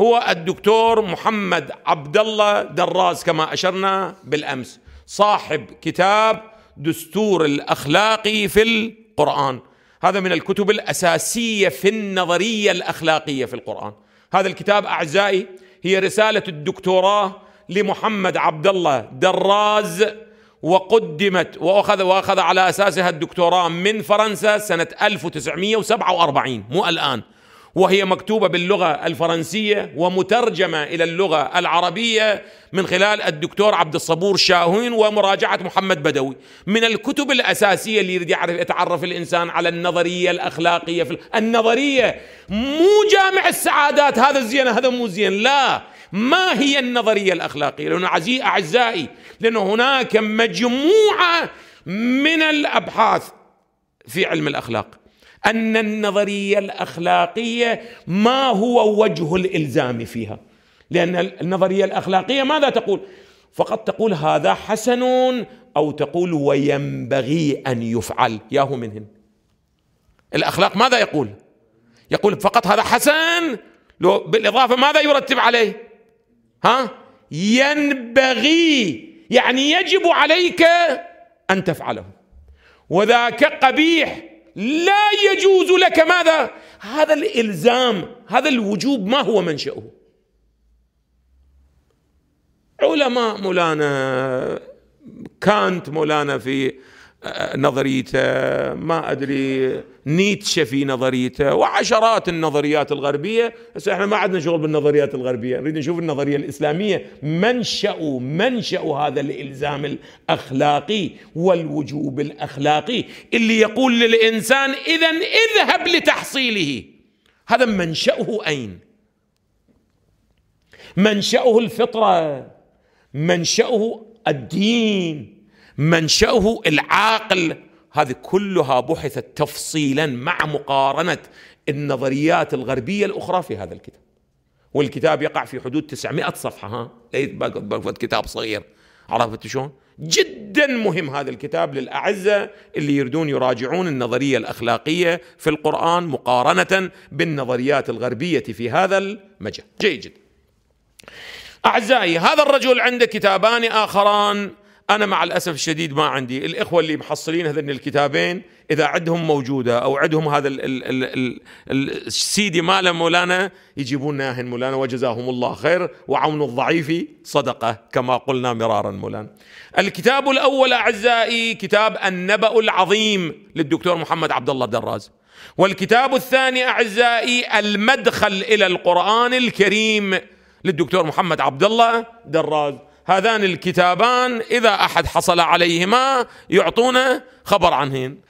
هو الدكتور محمد عبد الله دراز كما اشرنا بالامس صاحب كتاب دستور الاخلاقي في القران هذا من الكتب الاساسيه في النظريه الاخلاقيه في القران هذا الكتاب اعزائي هي رساله الدكتوراه لمحمد عبد الله دراز وقدمت واخذ واخذ على اساسها الدكتوراه من فرنسا سنه 1947 مو الان وهي مكتوبه باللغه الفرنسيه ومترجمه الى اللغه العربيه من خلال الدكتور عبد الصبور شاهين ومراجعه محمد بدوي من الكتب الاساسيه اللي يريد يعرف يتعرف الانسان على النظريه الاخلاقيه في النظريه مو جامع السعادات هذا زين هذا مو زين لا ما هي النظريه الاخلاقيه لانه عزيز اعزائي لانه هناك مجموعه من الابحاث في علم الاخلاق ان النظريه الاخلاقيه ما هو وجه الالزام فيها لان النظريه الاخلاقيه ماذا تقول فقط تقول هذا حسن او تقول وينبغي ان يفعل ياهو منهن الاخلاق ماذا يقول يقول فقط هذا حسن لو بالاضافه ماذا يرتب عليه ها ينبغي يعني يجب عليك ان تفعله وذاك قبيح لا يجوز لك ماذا هذا الالزام هذا الوجوب ما هو منشاه علماء مولانا كانت مولانا في نظريته ما ادري نيتشه في نظريته وعشرات النظريات الغربيه بس احنا ما عندنا شغل بالنظريات الغربيه نريد نشوف النظريه الاسلاميه منشا منشا هذا الالزام الاخلاقي والوجوب الاخلاقي اللي يقول للانسان اذا اذهب لتحصيله هذا منشاه اين منشاه الفطره منشاه الدين منشأه العاقل هذه كلها بحثت تفصيلا مع مقارنة النظريات الغربية الأخرى في هذا الكتاب والكتاب يقع في حدود 900 صفحة ها إيه، كتاب صغير عرفت شلون؟ جدا مهم هذا الكتاب للأعزة اللي يريدون يراجعون النظرية الأخلاقية في القرآن مقارنة بالنظريات الغربية في هذا المجال جيد جدا أعزائي هذا الرجل عنده كتابان آخران أنا مع الأسف الشديد ما عندي الإخوة اللي محصلين هذين الكتابين إذا عندهم موجودة أو عندهم هذا السيدي مال مولانا يجيبون ناهن مولانا وجزاهم الله خير وعون الضعيف صدقة كما قلنا مرارا مولانا الكتاب الأول أعزائي كتاب النبأ العظيم للدكتور محمد عبد الله الدراز والكتاب الثاني أعزائي المدخل إلى القرآن الكريم للدكتور محمد عبد الله دراز هذان الكتابان إذا أحد حصل عليهما يعطونه خبر عنهن